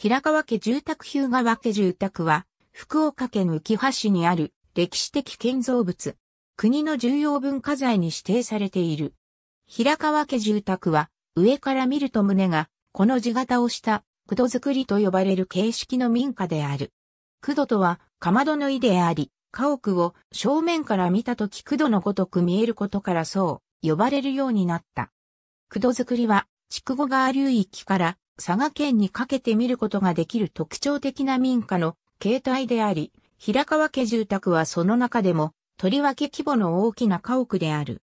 平川家住宅日向川家住宅は、福岡県浮橋市にある歴史的建造物、国の重要文化財に指定されている。平川家住宅は、上から見ると胸が、この字型をした、クド造りと呼ばれる形式の民家である。クドとは、かまどの意であり、家屋を正面から見たときクドのごとく見えることからそう、呼ばれるようになった。ク造りは、筑後川流域から佐賀県にかけて見ることができる特徴的な民家の形態であり、平川家住宅はその中でも、とりわけ規模の大きな家屋である。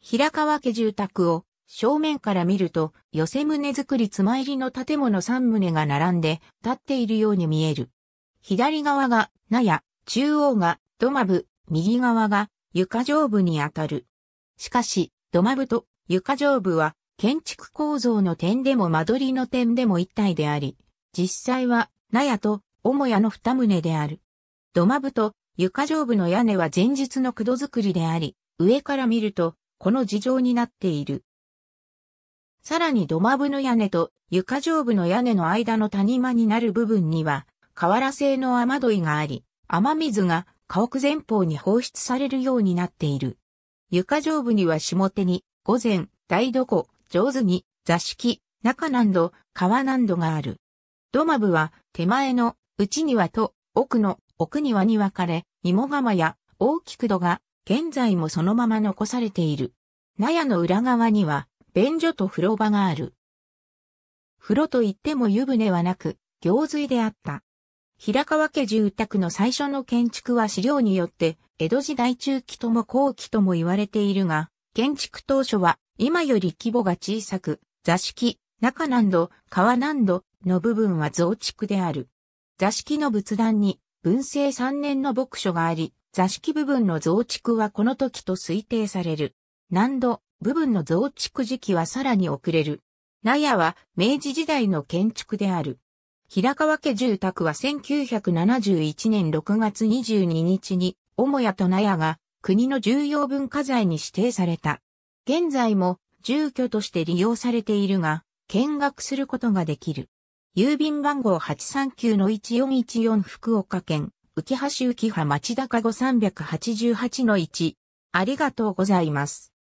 平川家住宅を正面から見ると、寄せ棟造り妻入りの建物3棟が並んで立っているように見える。左側が納屋、中央が土間部、右側が床上部にあたる。しかし、土間部と床上部は建築構造の点でも間取りの点でも一体であり、実際は、納屋と母屋の二棟である。土間部と床上部の屋根は前日の駆動作りであり、上から見ると、この事情になっている。さらに土間部の屋根と床上部の屋根の間の谷間になる部分には、瓦製の雨どいがあり、雨水が家屋前方に放出されるようになっている。床上部には下手に、午前、台所、上手に座敷、中難度、川難度がある。土間部は手前の内庭と奥の奥庭に分かれ、芋釜や大きく土が現在もそのまま残されている。納屋の裏側には便所と風呂場がある。風呂といっても湯船はなく、行水であった。平川家住宅の最初の建築は資料によって、江戸時代中期とも後期とも言われているが、建築当初は今より規模が小さく、座敷、中南度、川南度の部分は増築である。座敷の仏壇に文政3年の牧書があり、座敷部分の増築はこの時と推定される。南度、部分の増築時期はさらに遅れる。納屋は明治時代の建築である。平川家住宅は1971年6月22日に、母屋と納屋が国の重要文化財に指定された。現在も住居として利用されているが、見学することができる。郵便番号839-1414福岡県、浮橋浮葉町高5 388-1。ありがとうございます。